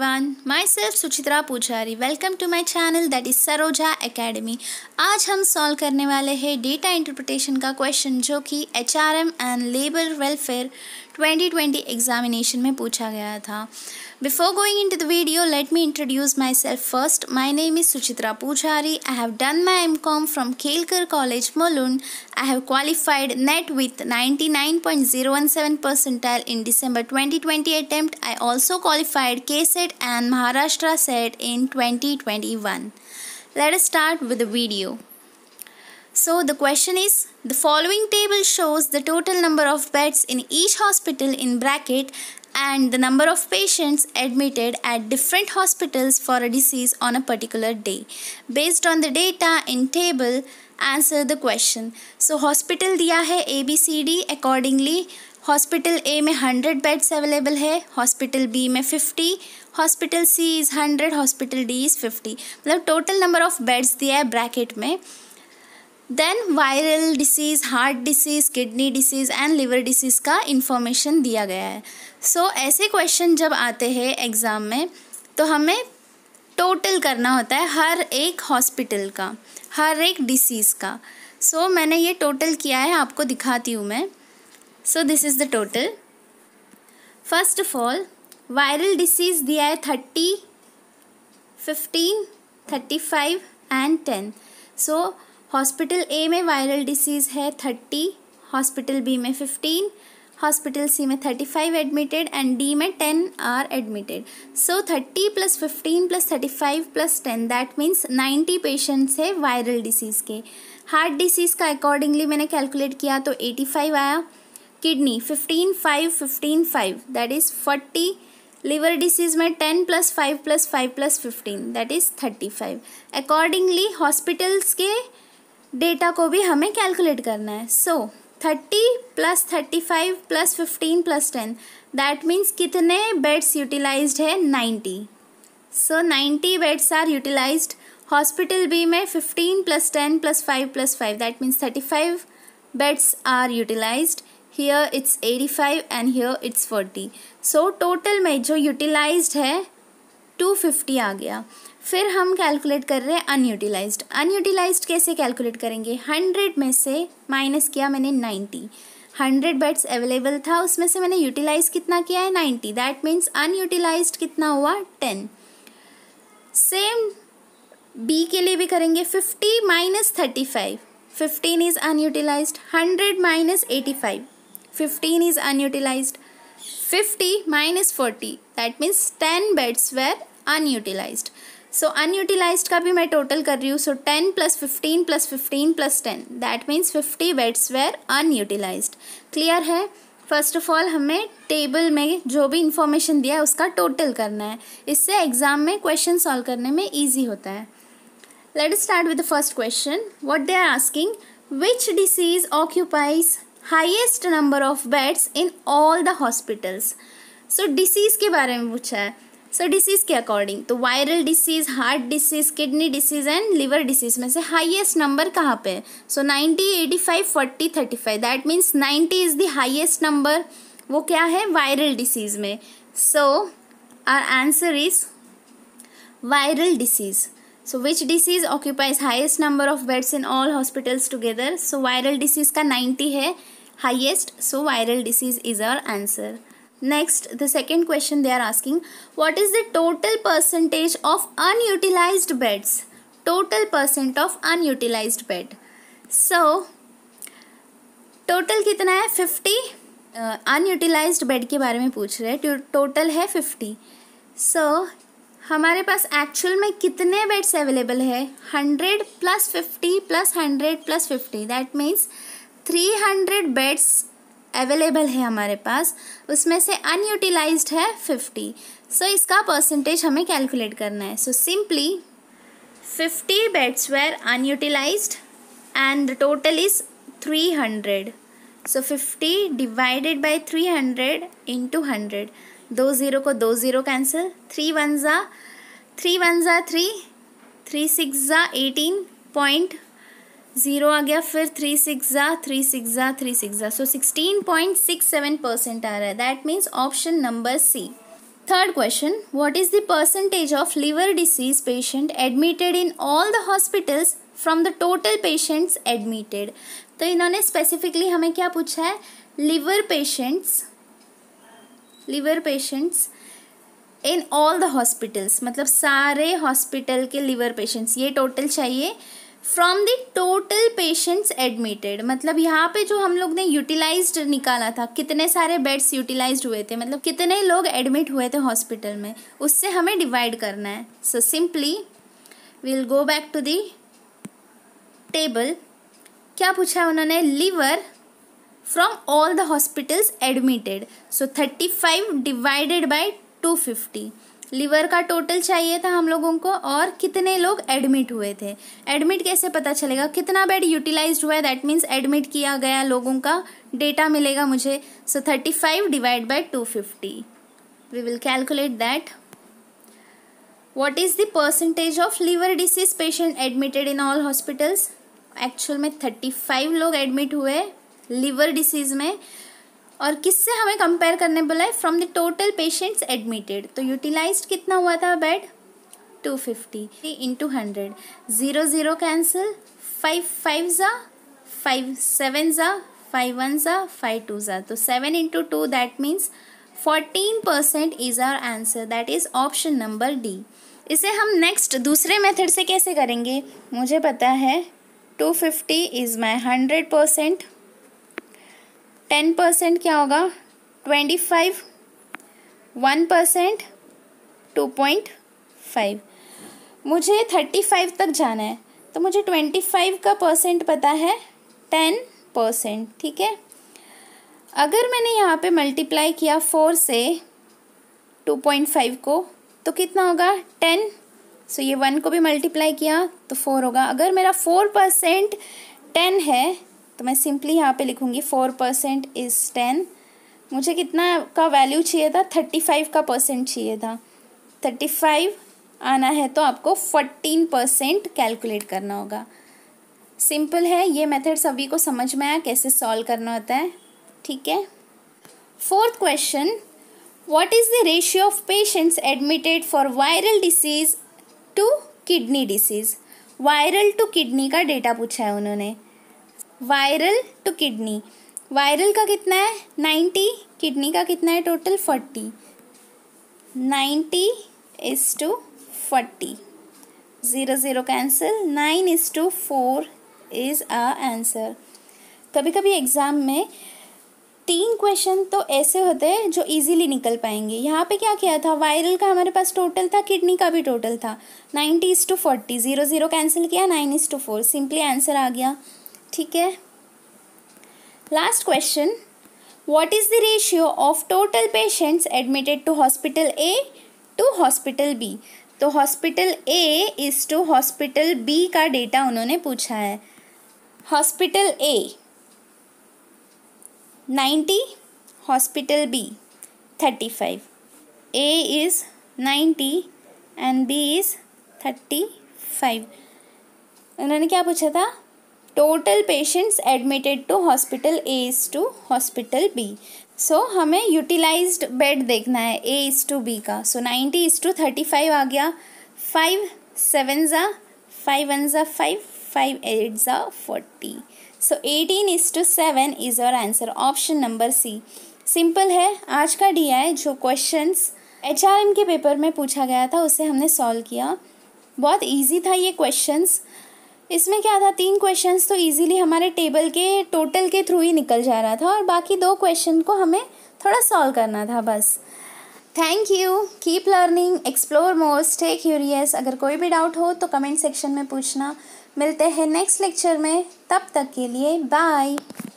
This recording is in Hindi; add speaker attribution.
Speaker 1: My myself Suchitra Pujari welcome to my channel that is Saroja academy आज हम सॉल्व करने वाले हैं डेटा इंटरप्रिटेशन का क्वेश्चन जो कि H R M and labour welfare 2020 examination में पूछा गया था Before going into the video, let me introduce myself first. My name is Suchitra Pujari. I have done my MCOM from Kelkar College, Malun. I have qualified NET with 99.017 percentile in December 2020 attempt. I also qualified KSET and Maharashtra SET in 2021. Let us start with the video. So the question is the following table shows the total number of beds in each hospital in bracket and the number of patients admitted at different hospitals for a disease on a particular day. Based on the data in table, answer the question. So hospital diya hai a b c d accordingly hospital a mein 100 beds available hai hospital b mein 50 hospital C is hundred hospital D is fifty मतलब टोटल नंबर ऑफ़ बेड्स दिया है ब्रैकेट में then viral disease heart disease kidney disease and liver disease का इन्फॉर्मेशन दिया गया है सो so, ऐसे क्वेश्चन जब आते हैं एग्ज़ाम में तो हमें टोटल करना होता है हर एक हॉस्पिटल का हर एक डिसीज़ का सो so, मैंने ये टोटल किया है आपको दिखाती हूँ मैं so this is the total first of all viral disease दिया है thirty fifteen thirty five and ten so hospital A में वायरल डिसीज़ है थर्टी हॉस्पिटल बी में फिफ्टीन हॉस्पिटल सी में thirty five admitted and D में ten are admitted so thirty plus fifteen plus thirty five plus ten that means ninety patients है वायरल डिसीज़ के हार्ट डिसीज़ का अकॉर्डिंगली मैंने कैलकुलेट किया तो एटी फाइव आया kidney fifteen five fifteen five that is forty liver disease में ten plus five plus five plus fifteen that is thirty five accordingly hospitals के डेटा को भी हमें कैलकुलेट करना है so thirty plus thirty five plus fifteen plus ten that means कितने बेड्स यूटिलाइज है ninety so ninety beds are utilize hospital B में fifteen plus ten plus five plus five that means thirty five beds are utilize here it's eighty five and here it's forty so total में जो यूटिलाइज है टू फिफ्टी आ गया फिर हम कैलकुलेट कर रहे हैं अनयूटिलाइज अनयूटिलाइज कैसे कैलकुलेट करेंगे हंड्रेड में से माइनस किया मैंने नाइन्टी हंड्रेड बेड्स अवेलेबल था उसमें से मैंने यूटिलाइज कितना किया है नाइन्टी दैट मीन्स अनयूटिलाइज कितना हुआ टेन सेम बी के लिए भी करेंगे fifty minus thirty five fifteen is unutilize hundred minus eighty five fifteen is unutilize fifty minus forty that means ten beds were unutilize so unutilize का भी मैं टोटल कर रही हूँ so ten plus fifteen plus fifteen plus ten that means fifty beds were unutilize clear है फर्स्ट ऑफ ऑल हमें टेबल में जो भी इंफॉर्मेशन दिया है उसका टोटल करना है इससे एग्जाम में क्वेश्चन सॉल्व करने में ईजी होता है let start with the first question what they are asking which disease occupies highest number of beds in all the hospitals so disease के बारे में पूछा है सो डिसीज़ के अकॉर्डिंग तो viral disease heart disease kidney disease and liver disease में से हाईएस्ट नंबर कहाँ पे है so ninety eighty five forty thirty five that means ninety is the highest number वो क्या है वायरल डिसीज़ में so our answer is viral disease so which disease occupies highest number of beds in all hospitals together so viral disease का नाइन्टी है highest so viral disease is our answer Next, the second question they are asking what is the total percentage of unutilized beds? Total percent of unutilized bed. So, total कितना है फिफ्टी अनयूटिलाइज्ड बेड के बारे में पूछ रहे हैं टोटल है फिफ्टी सो so, हमारे पास एक्चुअल में कितने बेड्स अवेलेबल है hundred plus fifty plus hundred plus fifty that means three hundred beds available है हमारे पास उसमें से अनयूटिलाइज है फिफ्टी सो so, इसका परसेंटेज हमें कैलकुलेट करना है so simply fifty beds were unutilize and the total is three hundred so fifty divided by three hundred into hundred दो ज़ीरो को दो ज़ीरो कैंसिल थ्री वन ज़ा थ्री वन ज़ा थ्री थ्री सिक्स ज़ा एटीन पॉइंट जीरो आ गया फिर थ्री सिक्स ज़ा थ्री सिक्स ज़ा थ्री सिक्स ज़ा so sixteen point six seven percent आ रहा है that means option number C third question what is the percentage of liver disease patient admitted in all the hospitals from the total patients admitted तो इन्होंने स्पेसिफिकली हमें क्या पूछा है liver patients liver patients in all the hospitals मतलब सारे हॉस्पिटल के लिवर पेशेंट्स ये टोटल चाहिए from the total patients admitted मतलब यहाँ पे जो हम लोग ने यूटिलाइज निकाला था कितने सारे बेड्स यूटिलाइज हुए थे मतलब कितने लोग एडमिट हुए थे हॉस्पिटल में उससे हमें डिवाइड करना है so simply will go back to the table क्या पूछा है उन्होंने liver from all the hospitals admitted so thirty five divided by two fifty liver का टोटल चाहिए था हम लोगों को और कितने लोग एडमिट हुए थे एडमिट कैसे पता चलेगा कितना बेड यूटिलाइज हुआ है दैट मीन्स एडमिट किया गया लोगों का डेटा मिलेगा मुझे so thirty five divide by two fifty we will calculate that what is the percentage of liver disease patient admitted in all hospitals actual में फाइव लोग एडमिट हुए लीवर डिसीज़ में और किससे हमें कंपेयर करने बोला है from the total patients admitted तो यूटिलाइज कितना हुआ था bed two fifty into hundred zero zero cancel five five ज़ा फाइव सेवन ज़ा फाइव वन ज़ा फाइव टू ज़ा तो seven into two that means fourteen percent is our answer that is option number D इसे हम नेक्स्ट दूसरे मेथड से कैसे करेंगे मुझे पता है two fifty is my hundred percent ten percent क्या होगा twenty five one percent two point five मुझे थर्टी फाइव तक जाना है तो मुझे ट्वेंटी फाइव का परसेंट पता है टेन परसेंट ठीक है अगर मैंने यहाँ पे मल्टीप्लाई किया फोर से टू पॉइंट फाइव को तो कितना होगा टेन सो ये वन को भी मल्टीप्लाई किया तो फोर होगा अगर मेरा फोर परसेंट टेन है तो मैं सिंपली यहाँ पे लिखूँगी फोर परसेंट इज़ टेन मुझे कितना का वैल्यू चाहिए था थर्टी फाइव का परसेंट चाहिए था थर्टी फाइव आना है तो आपको फोर्टीन परसेंट कैलकुलेट करना होगा सिंपल है ये मेथड सभी को समझ में आया कैसे सॉल्व करना होता है ठीक है fourth question what is the ratio of patients admitted for viral disease to kidney disease viral to kidney का डेटा पूछा है उन्होंने वायरल टू किडनी वायरल का कितना है नाइन्टी किडनी का कितना है total forty ninety is to forty zero zero cancel nine is to four is a answer कभी कभी एग्ज़ाम में तीन क्वेश्चन तो ऐसे होते हैं जो इजीली निकल पाएंगे यहाँ पे क्या किया था वायरल का हमारे पास टोटल था किडनी का भी टोटल था ninety is to forty zero zero cancel किया nine is to four simply answer आ गया ठीक है last question what is the ratio of total patients admitted to hospital A to hospital B तो hospital A is to hospital B का डेटा उन्होंने पूछा है hospital A ninety hospital B thirty five A is ninety and B is thirty five उन्होंने क्या पूछा था total patients admitted to hospital A is to hospital B so हमें यूटिलाइज बेड देखना है ए इज़ टू बी का so ninety is to thirty five आ गया फाइव सेवन ज़ा फाइव वन ज़ा फाइव फाइव एट ज़ा forty so eighteen is to seven is और answer option number C simple है आज का डी आई जो क्वेश्चन एच आर एम के पेपर में पूछा गया था उसे हमने सॉल्व किया बहुत ईजी था ये क्वेश्चन इसमें क्या था तीन क्वेश्चंस तो इजीली हमारे टेबल के टोटल के थ्रू ही निकल जा रहा था और बाकी दो क्वेश्चन को हमें थोड़ा सॉल्व करना था बस thank you keep learning explore more stay curious अगर कोई भी डाउट हो तो कमेंट सेक्शन में पूछना मिलते हैं नेक्स्ट लेक्चर में तब तक के लिए बाय